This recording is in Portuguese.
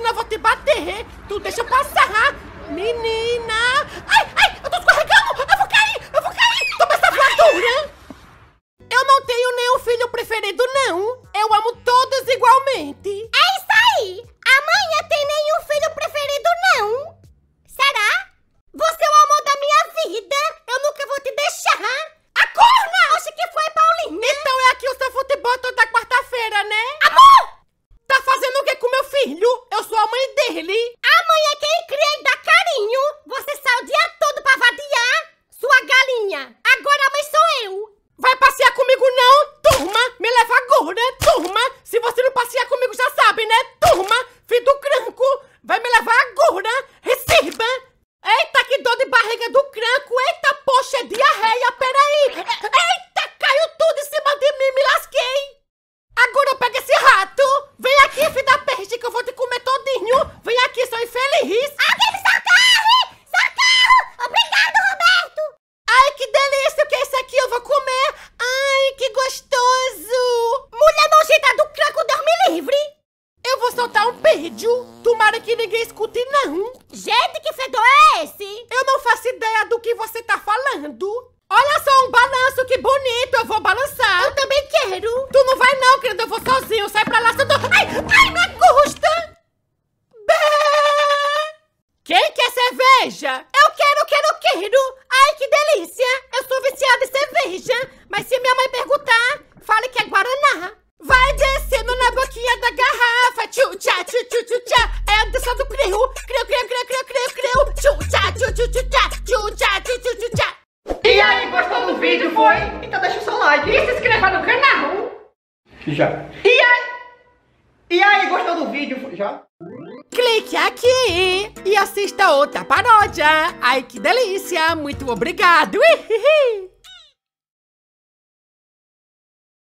senão eu vou te bater. Tu deixa eu passar. Menina! Ai, ai, eu tô escorregando! Eu vou cair! Eu vou cair! Toma essa voadora! Eu não tenho nenhum filho preferido, não. Eu amo todos igualmente. É isso aí! Amanhã tem nenhum filho preferido, não. Será? Você é o amor da minha vida! Eu nunca vou te deixar! A corna! Acho que foi, Paulinha! Então é aqui o seu futebol toda quarta-feira, né? ele? A mãe é quem cria e dá carinho. Você sai o dia todo pra vadiar, sua galinha. Agora a mãe sou eu. Vai passear comigo não, turma. Me leva agora, né, turma. Se você não passear comigo, já sabe, né, turma? Filho do cranco, vai me levar agora. Receba. Eita, que dor de barriga do cranco. Eita, poxa, é diarreia. Perdiu? Tomara que ninguém escute, não. Gente, que fedor é esse? Eu não faço ideia do que você tá falando. Olha só um balanço, que bonito. Eu vou balançar. Eu também quero. Tu não vai não, querida. Eu vou sozinho. Sai pra lá, seu do... Ai, ai, me custa. Bé. Quem quer cerveja? Eu quero, quero, quero. Ai, que delícia. Eu sou viciada Tchutchá, E aí, gostou do vídeo, foi? Então deixa o seu like e se inscreva no canal. Já. E aí? E aí, gostou do vídeo? Já? Clique aqui e assista outra paródia. Ai, que delícia. Muito obrigado. Ihihi.